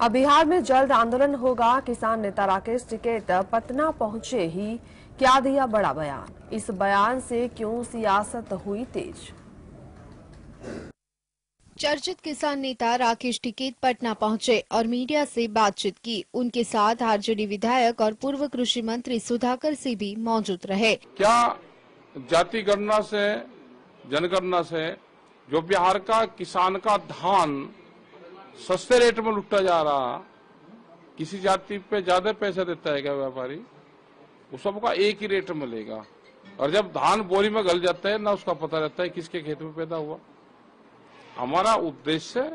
अब बिहार में जल्द आंदोलन होगा किसान नेता राकेश टिकेट पटना पहुंचे ही क्या दिया बड़ा बयान इस बयान से क्यों सियासत हुई तेज चर्चित किसान नेता राकेश टिकेत पटना पहुंचे और मीडिया से बातचीत की उनके साथ आरजेडी विधायक और पूर्व कृषि मंत्री सुधाकर सिंह भी मौजूद रहे क्या जाति गणना से जनगणना से जो बिहार का किसान का धान सस्ते रेट में लुटा जा रहा किसी जाति पे ज्यादा पैसा देता है क्या व्यापारी वो सबका एक ही रेट में लेगा और जब धान बोरी में गल जाता है ना उसका पता रहता है किसके खेत में पैदा हुआ हमारा उद्देश्य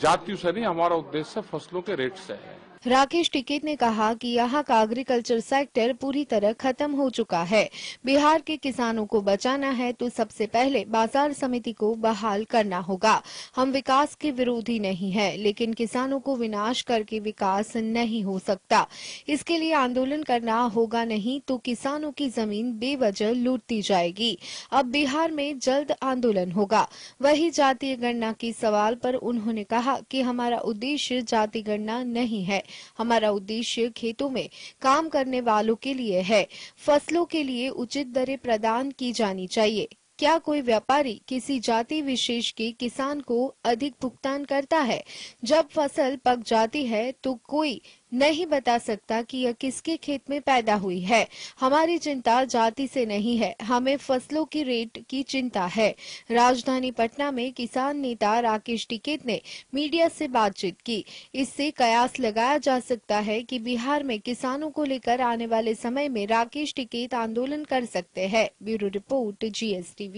जातियों से नहीं हमारा उद्देश्य फसलों के रेट से है राकेश टिकेत ने कहा कि यहाँ का एग्रीकल्चर सेक्टर पूरी तरह खत्म हो चुका है बिहार के किसानों को बचाना है तो सबसे पहले बाजार समिति को बहाल करना होगा हम विकास के विरोधी नहीं है लेकिन किसानों को विनाश करके विकास नहीं हो सकता इसके लिए आंदोलन करना होगा नहीं तो किसानों की जमीन बेवजह लूटती जाएगी अब बिहार में जल्द आंदोलन होगा वही जातीय गणना के सवाल पर उन्होंने कहा कि हमारा उद्देश्य जाति गणना नहीं है हमारा उद्देश्य खेतों में काम करने वालों के लिए है फसलों के लिए उचित दरें प्रदान की जानी चाहिए क्या कोई व्यापारी किसी जाति विशेष के किसान को अधिक भुगतान करता है जब फसल पक जाती है तो कोई नहीं बता सकता कि यह किसके खेत में पैदा हुई है हमारी चिंता जाति से नहीं है हमें फसलों की रेट की चिंता है राजधानी पटना में किसान नेता राकेश टिकेत ने मीडिया से बातचीत की इससे कयास लगाया जा सकता है कि बिहार में किसानों को लेकर आने वाले समय में राकेश टिकेत आंदोलन कर सकते हैं ब्यूरो रिपोर्ट जी